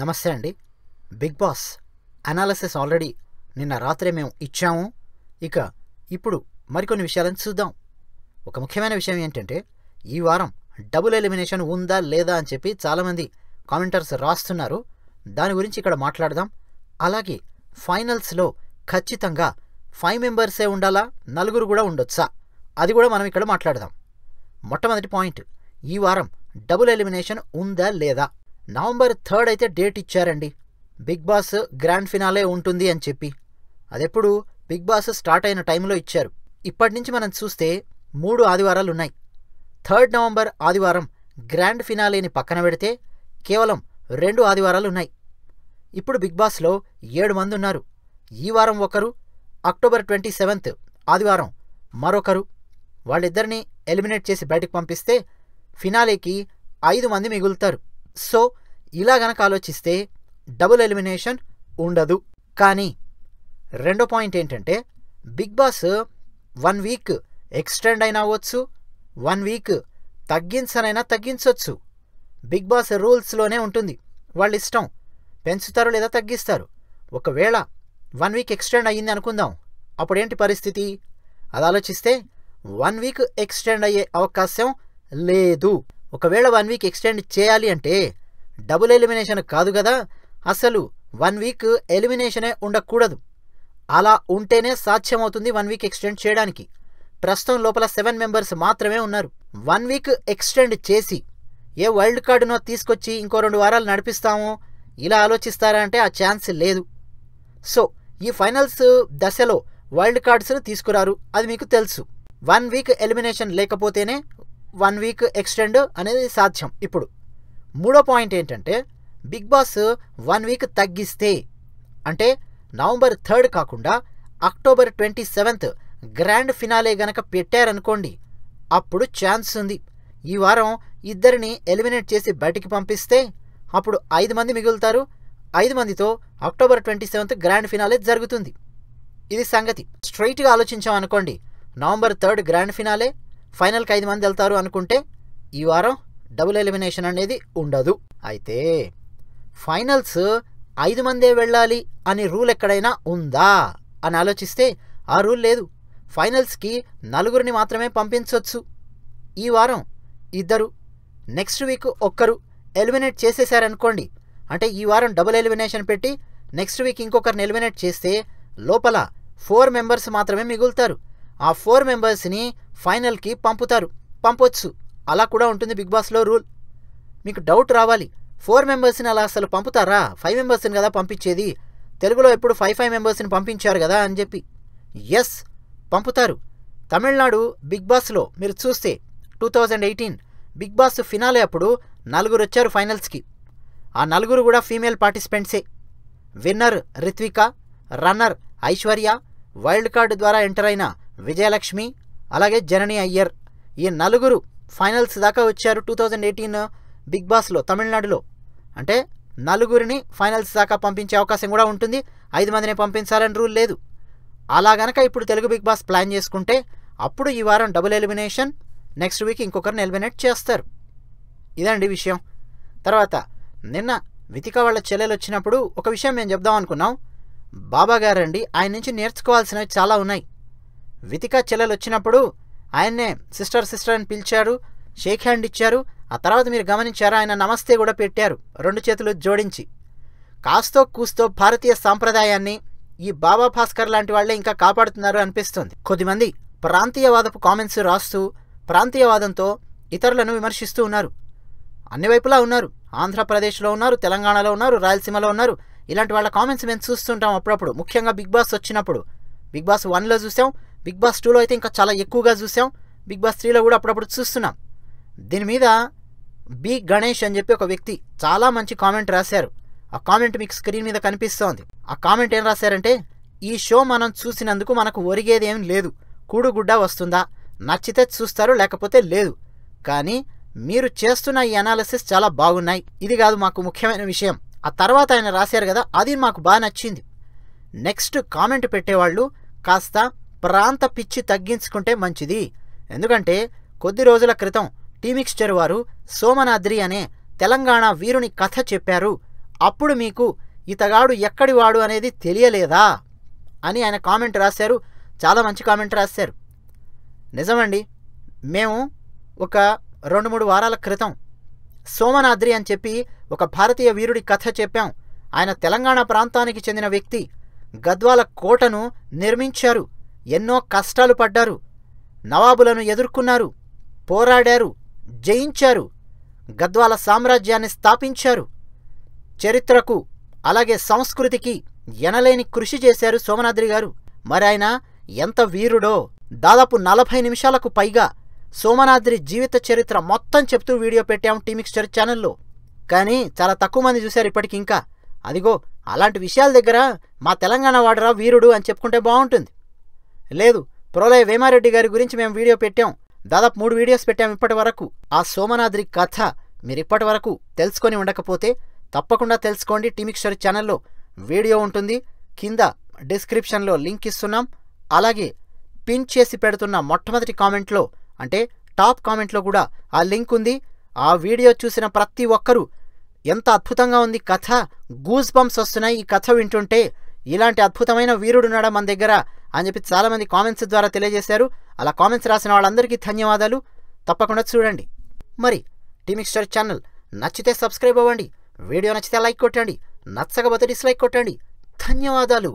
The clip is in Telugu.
నమస్తే అండి బిగ్ బాస్ అనాలసిస్ ఆల్రెడీ నిన్న రాత్రే మేము ఇచ్చాము ఇక ఇప్పుడు మరికొన్ని విషయాలను చూద్దాం ఒక ముఖ్యమైన విషయం ఏంటంటే ఈ వారం డబుల్ ఎలిమినేషన్ ఉందా లేదా అని చెప్పి చాలామంది కామెంటర్స్ రాస్తున్నారు దాని గురించి ఇక్కడ మాట్లాడదాం అలాగే ఫైనల్స్లో ఖచ్చితంగా ఫైవ్ మెంబర్సే ఉండాలా నలుగురు కూడా ఉండొచ్చా అది కూడా మనం ఇక్కడ మాట్లాడదాం మొట్టమొదటి పాయింట్ ఈ వారం డబుల్ ఎలిమినేషన్ ఉందా లేదా నవంబర్ థర్డ్ అయితే డేట్ ఇచ్చారండి బిగ్ బాస్ గ్రాండ్ ఫినాలే ఉంటుంది అని చెప్పి అదెప్పుడు బిగ్ బాస్ స్టార్ట్ అయిన టైంలో ఇచ్చారు ఇప్పటి నుంచి మనం చూస్తే మూడు ఆదివారాలు ఉన్నాయి థర్డ్ నవంబర్ ఆదివారం గ్రాండ్ ఫినాలేని పక్కన పెడితే కేవలం రెండు ఆదివారాలు ఉన్నాయి ఇప్పుడు బిగ్ బాస్లో ఏడు మంది ఉన్నారు ఈ వారం ఒకరు అక్టోబర్ ట్వంటీ సెవెంత్ ఆదివారం మరొకరు వాళ్ళిద్దరినీ ఎలిమినేట్ చేసి బయటకు పంపిస్తే ఫినాలేకి ఐదు మంది మిగులుతారు సో ఇలా గనక ఆలోచిస్తే డబుల్ ఎలిమినేషన్ ఉండదు కానీ రెండో పాయింట్ ఏంటంటే Bigg Boss one week extend అయినా అవ్వచ్చు వన్ వీక్ తగ్గించనైనా తగ్గించవచ్చు బిగ్ బాస్ రూల్స్లోనే ఉంటుంది వాళ్ళు ఇష్టం పెంచుతారు లేదా తగ్గిస్తారు ఒకవేళ వన్ వీక్ ఎక్స్టెండ్ అయ్యింది అనుకుందాం అప్పుడేంటి పరిస్థితి అది ఆలోచిస్తే వన్ వీక్ ఎక్స్టెండ్ అయ్యే అవకాశం లేదు ఒకవేళ వన్ వీక్ ఎక్స్టెండ్ చేయాలి అంటే డబుల్ ఎలిమినేషన్ కాదు కదా అసలు వన్ వీక్ ఎలిమినేషనే ఉండకూడదు అలా ఉంటేనే సాధ్యమవుతుంది వన్ వీక్ ఎక్స్టెండ్ చేయడానికి ప్రస్తుతం లోపల సెవెన్ మెంబర్స్ మాత్రమే ఉన్నారు వన్ వీక్ ఎక్స్టెండ్ చేసి ఏ వైల్డ్ కార్డునో తీసుకొచ్చి ఇంకో రెండు వారాలు నడిపిస్తామో ఇలా ఆలోచిస్తారా అంటే ఆ ఛాన్స్ లేదు సో ఈ ఫైనల్స్ దశలో వైల్డ్ కార్డ్స్ను తీసుకురారు అది మీకు తెలుసు వన్ వీక్ ఎలిమినేషన్ లేకపోతేనే వన్ వీక్ ఎక్స్టెండ్ అనేది సాధ్యం ఇప్పుడు మూడో పాయింట్ ఏంటంటే బిగ్ బాస్ వన్ వీక్ తగ్గిస్తే అంటే నవంబర్ థర్డ్ కాకుండా October twenty seventh grand finale గనక పెట్టారనుకోండి అప్పుడు ఛాన్స్ ఉంది ఈ వారం ఇద్దరిని ఎలిమినేట్ చేసి బయటికి పంపిస్తే అప్పుడు ఐదు మంది మిగులుతారు ఐదు మందితో October twenty seventh grand finale జరుగుతుంది ఇది సంగతి స్ట్రైట్గా ఆలోచించాం అనుకోండి నవంబర్ థర్డ్ గ్రాండ్ ఫినాలే ఫైనల్కి ఐదు మంది వెళ్తారు అనుకుంటే ఈ వారం డబుల్ ఎలిమినేషన్ అనేది ఉండదు అయితే ఫైనల్స్ ఐదు మందే వెళ్ళాలి అనే రూల్ ఎక్కడైనా ఉందా అని ఆలోచిస్తే ఆ రూల్ లేదు ఫైనల్స్కి నలుగురిని మాత్రమే పంపించవచ్చు ఈ వారం ఇద్దరు నెక్స్ట్ వీక్ ఒక్కరు ఎలిమినేట్ చేసేసారనుకోండి అంటే ఈ వారం డబుల్ ఎలిమినేషన్ పెట్టి నెక్స్ట్ వీక్ ఇంకొకరిని ఎలిమినేట్ చేస్తే లోపల ఫోర్ మెంబర్స్ మాత్రమే మిగులుతారు ఆ ఫోర్ మెంబర్స్ని ఫైనల్కి పంపుతారు పంపొచ్చు అలా కూడా ఉంటుంది బిగ్ బాస్లో రూల్ మీకు డౌట్ రావాలి ఫోర్ మెంబర్స్ని అలా అసలు పంపుతారా ఫైవ్ మెంబర్స్ని కదా పంపించేది తెలుగులో ఎప్పుడు ఫైవ్ ఫైవ్ మెంబర్స్ని పంపించారు కదా అని చెప్పి ఎస్ పంపుతారు తమిళనాడు బిగ్ బాస్లో మీరు చూస్తే two thousand eighteen Bigg Boss finale అప్పుడు నలుగురు వచ్చారు ఫైనల్స్కి ఆ నలుగురు కూడా ఫీమేల్ పార్టిసిపెంట్సే winner Ritvika runner Aishwarya wild card ద్వారా ఎంటర్ అయిన విజయలక్ష్మి అలాగే జనని అయ్యర్ ఈ నలుగురు ఫైనల్స్ దాకా వచ్చారు టూ థౌజండ్ ఎయిటీన్ బిగ్ బాస్లో తమిళనాడులో అంటే నలుగురిని ఫైనల్స్ దాకా పంపించే అవకాశం కూడా ఉంటుంది ఐదు మందిని పంపించాలని రూల్ లేదు అలా గనక ఇప్పుడు తెలుగు బిగ్ బాస్ ప్లాన్ చేసుకుంటే అప్పుడు ఈ వారం డబుల్ ఎలిమినేషన్ నెక్స్ట్ వీక్ ఇంకొకరిని ఎలిమినేట్ చేస్తారు ఇదండి విషయం తర్వాత నిన్న వితిక వాళ్ళ చెల్లెలు వచ్చినప్పుడు ఒక విషయం మేము చెప్దాం అనుకున్నాం బాబా గారండి ఆయన నుంచి నేర్చుకోవాల్సినవి చాలా ఉన్నాయి వితికా చెల్లెలు వచ్చినప్పుడు ఆయన్నే సిస్టర్ సిస్టర్ అని పిలిచారు షేక్ హ్యాండ్ ఇచ్చారు ఆ తర్వాత మీరు గమనించారు ఆయన నమస్తే కూడా పెట్టారు రెండు చేతులు జోడించి కాస్తో కూస్తో భారతీయ సాంప్రదాయాన్ని ఈ బాబా భాస్కర్ లాంటి వాళ్లే ఇంకా కాపాడుతున్నారు అనిపిస్తుంది కొద్దిమంది ప్రాంతీయవాదపు కామెంట్స్ రాస్తూ ప్రాంతీయవాదంతో ఇతరులను విమర్శిస్తూ ఉన్నారు అన్ని వైపులా ఉన్నారు ఆంధ్రప్రదేశ్లో ఉన్నారు తెలంగాణలో ఉన్నారు రాయలసీమలో ఉన్నారు ఇలాంటి వాళ్ళ కామెంట్స్ మేము చూస్తుంటాం అప్పుడప్పుడు ముఖ్యంగా బిగ్ బాస్ వచ్చినప్పుడు బిగ్ బాస్ వన్లో చూసాం బిగ్ బాస్ టూలో అయితే ఇంకా చాలా ఎక్కువగా చూసాం బిగ్ బాస్ త్రీలో కూడా అప్పుడప్పుడు చూస్తున్నాం దీని మీద బి గణేష్ అని చెప్పి ఒక వ్యక్తి చాలా మంచి కామెంట్ రాశారు ఆ కామెంట్ మీకు స్క్రీన్ మీద కనిపిస్తోంది ఆ కామెంట్ ఏం రాశారంటే ఈ షో మనం చూసినందుకు మనకు ఒరిగేది ఏం లేదు కూడుగుడ్డ వస్తుందా నచ్చితే చూస్తారు లేకపోతే లేదు కానీ మీరు చేస్తున్న ఈ అనాలిసిస్ చాలా బాగున్నాయి ఇది కాదు మాకు ముఖ్యమైన విషయం ఆ తర్వాత ఆయన రాశారు కదా అది మాకు బాగా నచ్చింది నెక్స్ట్ కామెంట్ పెట్టేవాళ్ళు కాస్త ప్రాంత పిచ్చి తగ్గించుకుంటే మంచిది ఎందుకంటే కొద్ది రోజుల క్రితం టీమిక్స్చర్ వారు సోమనాద్రి అనే తెలంగాణ వీరుని కథ చెప్పారు అప్పుడు మీకు ఇతగాడు ఎక్కడివాడు అనేది తెలియలేదా అని ఆయన కామెంట్ రాశారు చాలా మంచి కామెంట్ రాశారు నిజమండి మేము ఒక రెండు మూడు వారాల క్రితం సోమనాద్రి అని చెప్పి ఒక భారతీయ వీరుడి కథ చెప్పాం ఆయన తెలంగాణ ప్రాంతానికి చెందిన వ్యక్తి గద్వాల కోటను నిర్మించారు ఎన్నో కష్టాలు పడ్డారు నవాబులను ఎదుర్కొన్నారు పోరాడారు జయించారు గద్వాల సామ్రాజ్యాన్ని స్థాపించారు చరిత్రకు అలాగే సంస్కృతికి ఎనలేని కృషి చేశారు సోమనాద్రి గారు మరాయన ఎంత వీరుడో దాదాపు నలభై నిమిషాలకు పైగా సోమనాద్రి జీవిత చరిత్ర మొత్తం చెప్తూ వీడియో టీమిక్స్ చరిత్ర ఛానల్లో కానీ చాలా తక్కువ మంది చూశారు ఇప్పటికింకా అదిగో అలాంటి విషయాల దగ్గర మా తెలంగాణ వాడరా వీరుడు అని చెప్పుకుంటే బాగుంటుంది లేదు ప్రోలయ వేమారెడ్డి గారి గురించి మేము వీడియో పెట్టాం దాదాపు మూడు వీడియోస్ పెట్టాం ఇప్పటి వరకు ఆ సోమనాద్రి కథ మీరు ఇప్పటి వరకు తెలుసుకొని ఉండకపోతే తప్పకుండా తెలుసుకోండి టీమిక్స్టోరీ ఛానల్లో వీడియో ఉంటుంది కింద డిస్క్రిప్షన్లో లింక్ ఇస్తున్నాం అలాగే పిన్ చేసి పెడుతున్న మొట్టమొదటి కామెంట్లో అంటే టాప్ కామెంట్లో కూడా ఆ లింక్ ఉంది ఆ వీడియో చూసిన ప్రతి ఒక్కరూ ఎంత అద్భుతంగా ఉంది కథ గూజ్ బంప్స్ వస్తున్నాయి ఈ కథ వింటుంటే ఇలాంటి అద్భుతమైన వీరుడున్నాడా మన దగ్గర అని చెప్పి చాలామంది కామెంట్స్ ద్వారా తెలియజేశారు అలా కామెంట్స్ రాసిన వాళ్ళందరికీ ధన్యవాదాలు తప్పకుండా చూడండి మరి టీమిక్స్టర్ ఛానల్ నచ్చితే సబ్స్క్రైబ్ అవ్వండి వీడియో నచ్చితే లైక్ కొట్టండి నచ్చకపోతే డిస్లైక్ కొట్టండి ధన్యవాదాలు